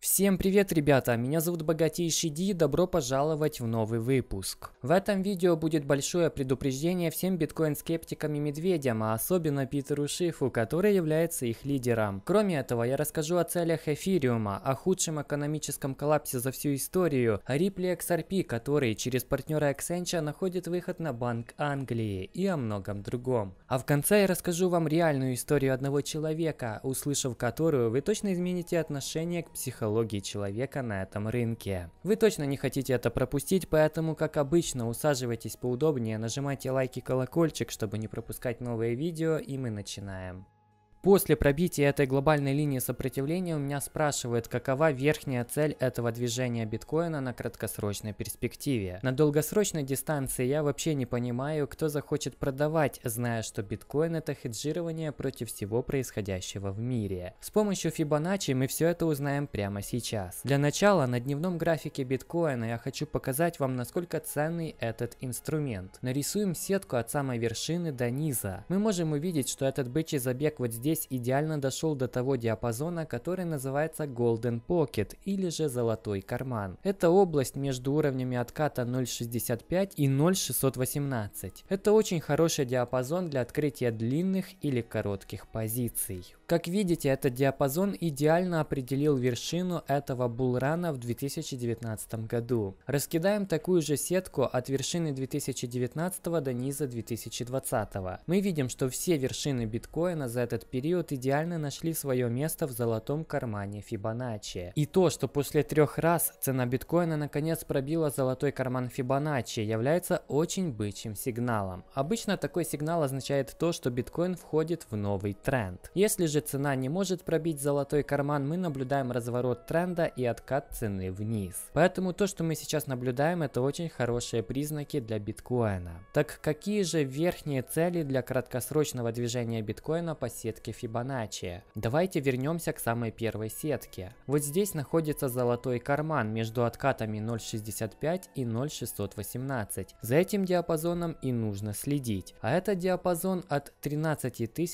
Всем привет, ребята! Меня зовут Богатейший Ди, добро пожаловать в новый выпуск. В этом видео будет большое предупреждение всем биткоин-скептикам и медведям, а особенно Питеру Шифу, который является их лидером. Кроме этого, я расскажу о целях эфириума, о худшем экономическом коллапсе за всю историю, о Ripple XRP, который через партнера Accenture находит выход на Банк Англии и о многом другом. А в конце я расскажу вам реальную историю одного человека, услышав которую вы точно измените отношение к психологии психологии человека на этом рынке. Вы точно не хотите это пропустить, поэтому, как обычно, усаживайтесь поудобнее, нажимайте лайки, колокольчик, чтобы не пропускать новые видео, и мы начинаем. После пробития этой глобальной линии сопротивления у меня спрашивают, какова верхняя цель этого движения биткоина на краткосрочной перспективе. На долгосрочной дистанции я вообще не понимаю, кто захочет продавать, зная, что биткоин это хеджирование против всего происходящего в мире. С помощью Fibonacci мы все это узнаем прямо сейчас. Для начала на дневном графике биткоина я хочу показать вам, насколько ценный этот инструмент. Нарисуем сетку от самой вершины до низа. Мы можем увидеть, что этот бычий забег вот здесь здесь идеально дошел до того диапазона, который называется Golden Pocket или же Золотой карман. Это область между уровнями отката 0.65 и 0.618. Это очень хороший диапазон для открытия длинных или коротких позиций. Как видите, этот диапазон идеально определил вершину этого булрана в 2019 году. Раскидаем такую же сетку от вершины 2019 до низа 2020. Мы видим, что все вершины биткоина за этот период идеально нашли свое место в золотом кармане Фибоначчи. И то, что после трех раз цена биткоина наконец пробила золотой карман Фибоначчи, является очень бычьим сигналом. Обычно такой сигнал означает то, что биткоин входит в новый тренд. Если же же цена не может пробить золотой карман, мы наблюдаем разворот тренда и откат цены вниз. Поэтому то, что мы сейчас наблюдаем, это очень хорошие признаки для биткоина. Так какие же верхние цели для краткосрочного движения биткоина по сетке Fibonacci? Давайте вернемся к самой первой сетке. Вот здесь находится золотой карман между откатами 0.65 и 0.618. За этим диапазоном и нужно следить. А это диапазон от 13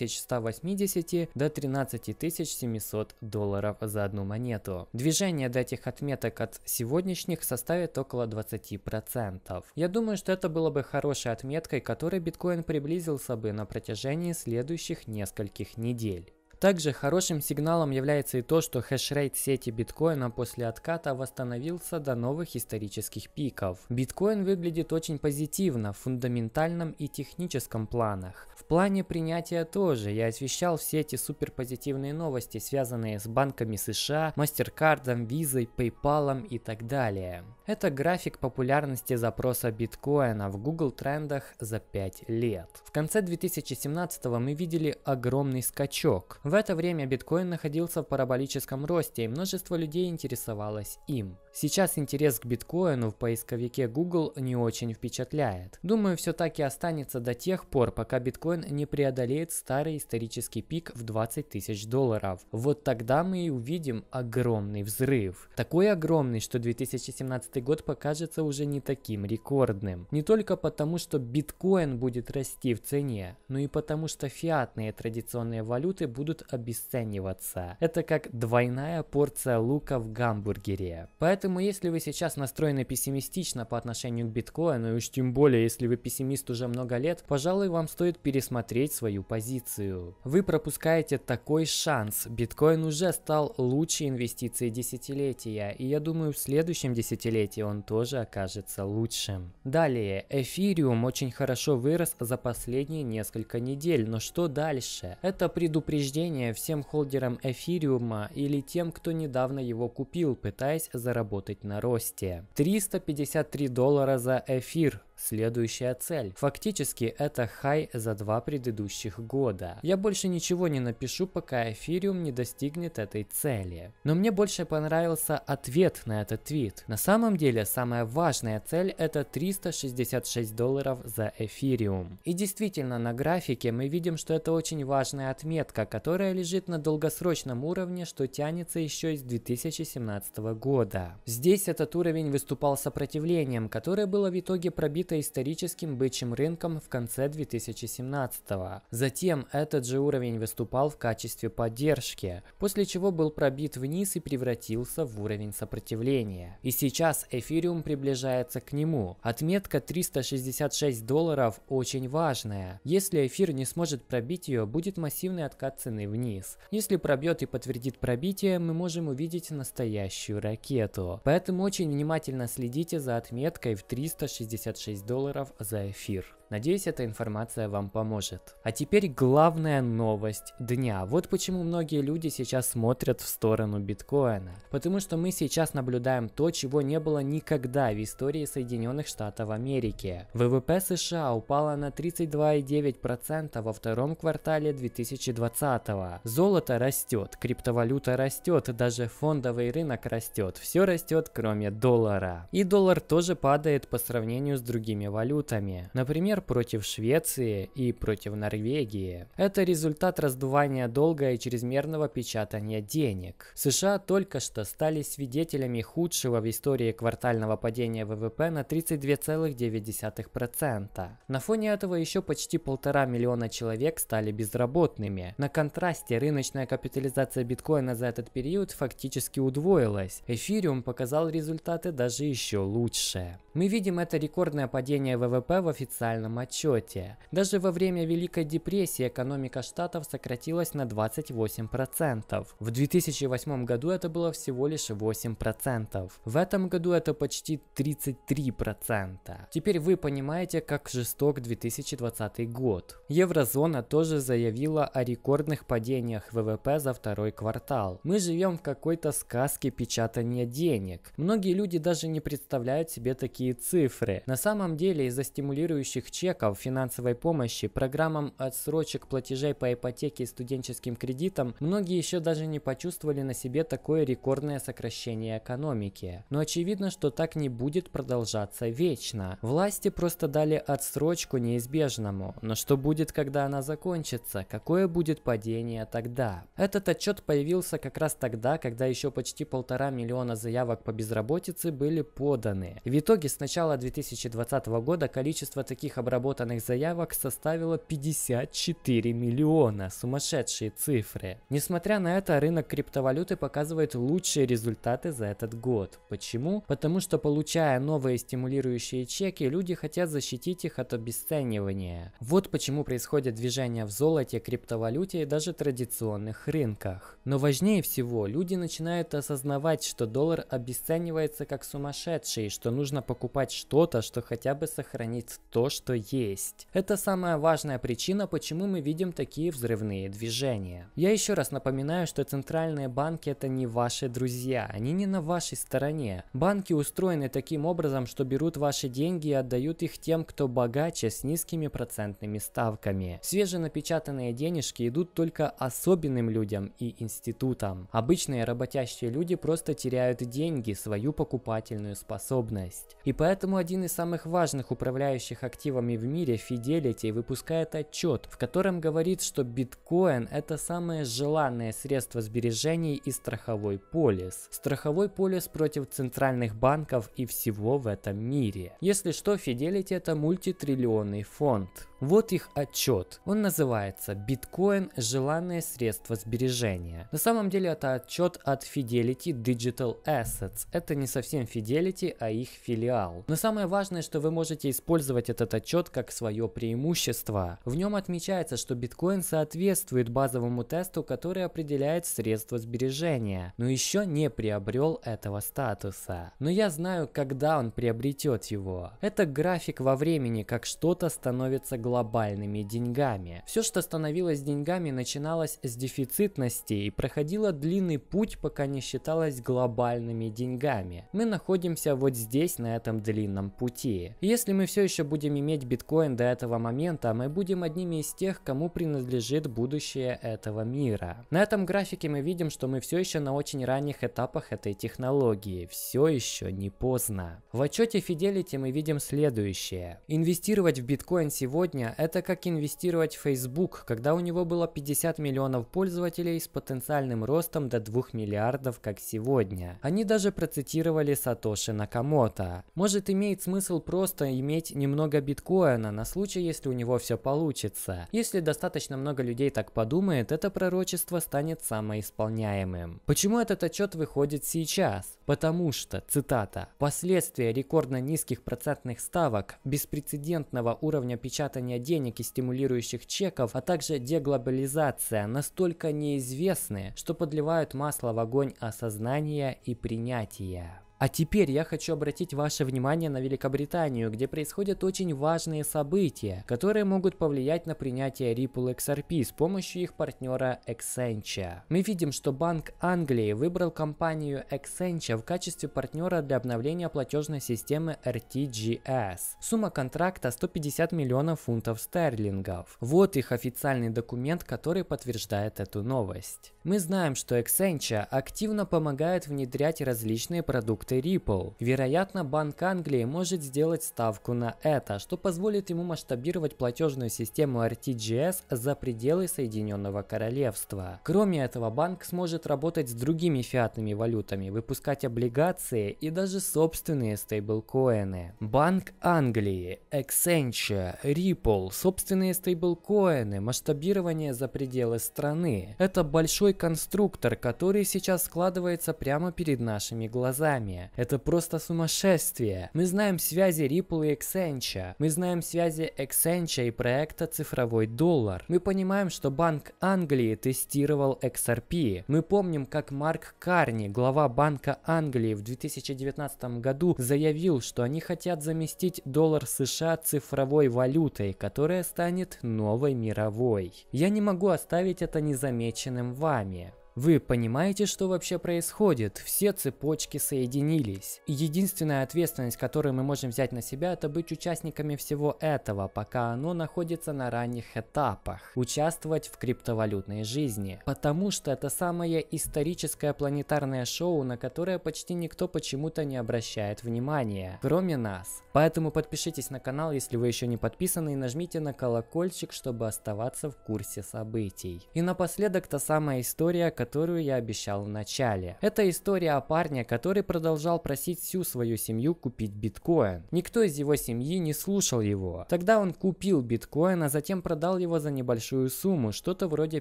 180 до 13 700 долларов за одну монету. Движение до этих отметок от сегодняшних составит около 20%. Я думаю, что это было бы хорошей отметкой, которой биткоин приблизился бы на протяжении следующих нескольких недель. Также хорошим сигналом является и то, что хешрейт сети биткоина после отката восстановился до новых исторических пиков. Биткоин выглядит очень позитивно в фундаментальном и техническом планах. В плане принятия тоже я освещал все эти суперпозитивные новости, связанные с банками США, MasterCard, Visa, PayPal и так далее. Это график популярности запроса биткоина в Google трендах за 5 лет. В конце 2017 мы видели огромный скачок. В это время биткоин находился в параболическом росте, и множество людей интересовалось им. Сейчас интерес к биткоину в поисковике Google не очень впечатляет. Думаю, все так и останется до тех пор, пока биткоин не преодолеет старый исторический пик в 20 тысяч долларов. Вот тогда мы и увидим огромный взрыв. Такой огромный, что 2017 год покажется уже не таким рекордным. Не только потому, что биткоин будет расти в цене, но и потому, что фиатные традиционные валюты будут обесцениваться. Это как двойная порция лука в гамбургере. Поэтому Поэтому, если вы сейчас настроены пессимистично по отношению к биткоину, и уж тем более, если вы пессимист уже много лет, пожалуй, вам стоит пересмотреть свою позицию. Вы пропускаете такой шанс. Биткоин уже стал лучшей инвестицией десятилетия, и я думаю, в следующем десятилетии он тоже окажется лучшим. Далее, эфириум очень хорошо вырос за последние несколько недель, но что дальше? Это предупреждение всем холдерам эфириума или тем, кто недавно его купил, пытаясь заработать работать на росте. 353 доллара за эфир Следующая цель. Фактически это хай за два предыдущих года. Я больше ничего не напишу, пока эфириум не достигнет этой цели. Но мне больше понравился ответ на этот твит. На самом деле самая важная цель это 366 долларов за эфириум. И действительно на графике мы видим, что это очень важная отметка, которая лежит на долгосрочном уровне, что тянется еще из 2017 года. Здесь этот уровень выступал сопротивлением, которое было в итоге пробито покрыта историческим бычьим рынком в конце 2017-го. Затем этот же уровень выступал в качестве поддержки, после чего был пробит вниз и превратился в уровень сопротивления. И сейчас эфириум приближается к нему. Отметка 366 долларов очень важная. Если эфир не сможет пробить ее, будет массивный откат цены вниз. Если пробьет и подтвердит пробитие, мы можем увидеть настоящую ракету. Поэтому очень внимательно следите за отметкой в 366 6 долларов за эфир. Надеюсь, эта информация вам поможет. А теперь главная новость дня. Вот почему многие люди сейчас смотрят в сторону биткоина. Потому что мы сейчас наблюдаем то, чего не было никогда в истории Соединенных Штатов Америки. ВВП США упало на 32,9% во втором квартале 2020 -го. Золото растет, криптовалюта растет, даже фондовый рынок растет. Все растет, кроме доллара. И доллар тоже падает по сравнению с другими валютами. Например, Например, против Швеции и против Норвегии. Это результат раздувания долга и чрезмерного печатания денег. США только что стали свидетелями худшего в истории квартального падения ВВП на 32,9%. На фоне этого еще почти полтора миллиона человек стали безработными. На контрасте рыночная капитализация биткоина за этот период фактически удвоилась. Эфириум показал результаты даже еще лучше. Мы видим это рекордное падение ВВП в официальном федеральном отчете. Даже во время Великой депрессии экономика штатов сократилась на 28%. В 2008 году это было всего лишь 8%. В этом году это почти 33%. Теперь вы понимаете, как жесток 2020 год. Еврозона тоже заявила о рекордных падениях ВВП за второй квартал. Мы живем в какой-то сказке печатания денег. Многие люди даже не представляют себе такие цифры. На самом деле из-за стимулирующих чеков, финансовой помощи, программам отсрочек платежей по ипотеке и студенческим кредитам, многие еще даже не почувствовали на себе такое рекордное сокращение экономики. Но очевидно, что так не будет продолжаться вечно. Власти просто дали отсрочку неизбежному. Но что будет, когда она закончится? Какое будет падение тогда? Этот отчет появился как раз тогда, когда еще почти полтора миллиона заявок по безработице были поданы. В итоге с начала 2020 года количество таких обращений обработанных заявок составило 54 миллиона. Сумасшедшие цифры. Несмотря на это, рынок криптовалюты показывает лучшие результаты за этот год. Почему? Потому что получая новые стимулирующие чеки, люди хотят защитить их от обесценивания. Вот почему происходит движение в золоте, криптовалюте и даже традиционных рынках. Но важнее всего, люди начинают осознавать, что доллар обесценивается как сумасшедший, что нужно покупать что-то, что хотя бы сохранит то, что есть. Это самая важная причина, почему мы видим такие взрывные движения. Я еще раз напоминаю, что центральные банки это не ваши друзья, они не на вашей стороне. Банки устроены таким образом, что берут ваши деньги и отдают их тем, кто богаче с низкими процентными ставками. Свеженапечатанные денежки идут только особенным людям и институтам. Обычные работящие люди просто теряют деньги, свою покупательную способность. И поэтому один из самых важных управляющих активом в мире Fidelity выпускает отчет, в котором говорит, что биткоин – это самое желанное средство сбережений и страховой полис. Страховой полис против центральных банков и всего в этом мире. Если что, Fidelity – это мультитриллионный фонд, вот их отчет. Он называется «Биткоин. Желанное средство сбережения». На самом деле это отчет от Fidelity Digital Assets. Это не совсем Fidelity, а их филиал. Но самое важное, что вы можете использовать этот отчет как свое преимущество. В нем отмечается, что биткоин соответствует базовому тесту, который определяет средства сбережения, но еще не приобрел этого статуса. Но я знаю, когда он приобретет его. Это график во времени, как что-то становится глобальными деньгами. Все, что становилось деньгами, начиналось с дефицитности и проходило длинный путь, пока не считалось глобальными деньгами. Мы находимся вот здесь, на этом длинном пути. если мы все еще будем иметь биткоин до этого момента, мы будем одними из тех, кому принадлежит будущее этого мира. На этом графике мы видим, что мы все еще на очень ранних этапах этой технологии. Все еще не поздно. В отчете Fidelity мы видим следующее. Инвестировать в биткоин сегодня сотня – это как инвестировать в Facebook, когда у него было 50 миллионов пользователей с потенциальным ростом до 2 миллиардов, как сегодня. Они даже процитировали Сатоши Накамото. Может имеет смысл просто иметь немного биткоина на случай, если у него все получится. Если достаточно много людей так подумает, это пророчество станет самоисполняемым. Почему этот отчет выходит сейчас? Потому что, цитата, «последствия рекордно низких процентных ставок, беспрецедентного уровня печатания выведения денег и стимулирующих чеков, а также деглобализация настолько неизвестны, что подливают масло в огонь осознания и принятия. А теперь я хочу обратить ваше внимание на Великобританию, где происходят очень важные события, которые могут повлиять на принятие Ripple XRP с помощью их партнера Accenture. Мы видим, что Банк Англии выбрал компанию Accenture в качестве партнера для обновления платежной системы RTGS. Сумма контракта 150 миллионов фунтов стерлингов. Вот их официальный документ, который подтверждает эту новость. Мы знаем, что Accenture активно помогает внедрять различные продукты продукты Ripple. Вероятно, Банк Англии может сделать ставку на это, что позволит ему масштабировать платежную систему RTGS за пределы Соединенного Королевства. Кроме этого, банк сможет работать с другими фиатными валютами, выпускать облигации и даже собственные стейблкоины. Банк Англии, Accenture, Ripple, собственные стейблкоины, масштабирование за пределы страны. Это большой конструктор, который сейчас складывается прямо перед нашими глазами сознание. Это просто сумасшествие. Мы знаем связи Ripple и Exchange. Мы знаем связи Exchange и проекта «Цифровой доллар». Мы понимаем, что Банк Англии тестировал XRP. Мы помним, как Марк Карни, глава Банка Англии в 2019 году заявил, что они хотят заместить доллар США цифровой валютой, которая станет новой мировой. Я не могу оставить это незамеченным вами. Вы понимаете, что вообще происходит? Все цепочки соединились. единственная ответственность, которую мы можем взять на себя, это быть участниками всего этого, пока оно находится на ранних этапах. Участвовать в криптовалютной жизни. Потому что это самое историческое планетарное шоу, на которое почти никто почему-то не обращает внимания. Кроме нас. Поэтому подпишитесь на канал, если вы еще не подписаны, и нажмите на колокольчик, чтобы оставаться в курсе событий. И напоследок та самая история, которая которую я обещал в начале. Это история о парне, который продолжал просить всю свою семью купить биткоин. Никто из его семьи не слушал его. Тогда он купил биткоин, а затем продал его за небольшую сумму, что-то вроде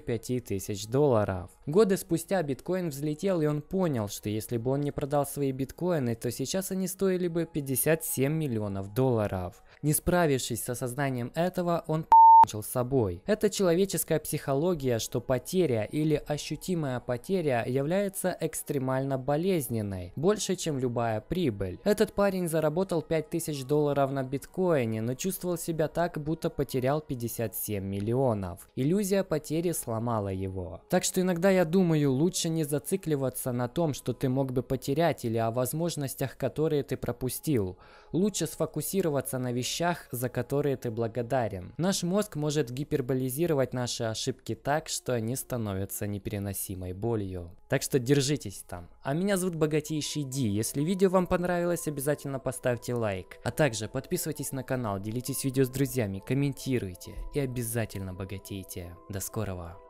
5000 долларов. Годы спустя биткоин взлетел, и он понял, что если бы он не продал свои биткоины, то сейчас они стоили бы 57 миллионов долларов. Не справившись с осознанием этого, он покончил с собой. Это человеческая психология, что потеря или ощутимая потеря является экстремально болезненной, больше, чем любая прибыль. Этот парень заработал 5000 долларов на биткоине, но чувствовал себя так, будто потерял 57 миллионов. Иллюзия потери сломала его. Так что иногда я думаю, лучше не зацикливаться на том, что ты мог бы потерять или о возможностях, которые ты пропустил. Лучше сфокусироваться на вещах, за которые ты благодарен. Наш мозг может гиперболизировать наши ошибки так, что они становятся непереносимой болью. Так что держитесь там. А меня зовут Богатейший Ди. Если видео вам понравилось, обязательно поставьте лайк. А также подписывайтесь на канал, делитесь видео с друзьями, комментируйте и обязательно богатейте. До скорого!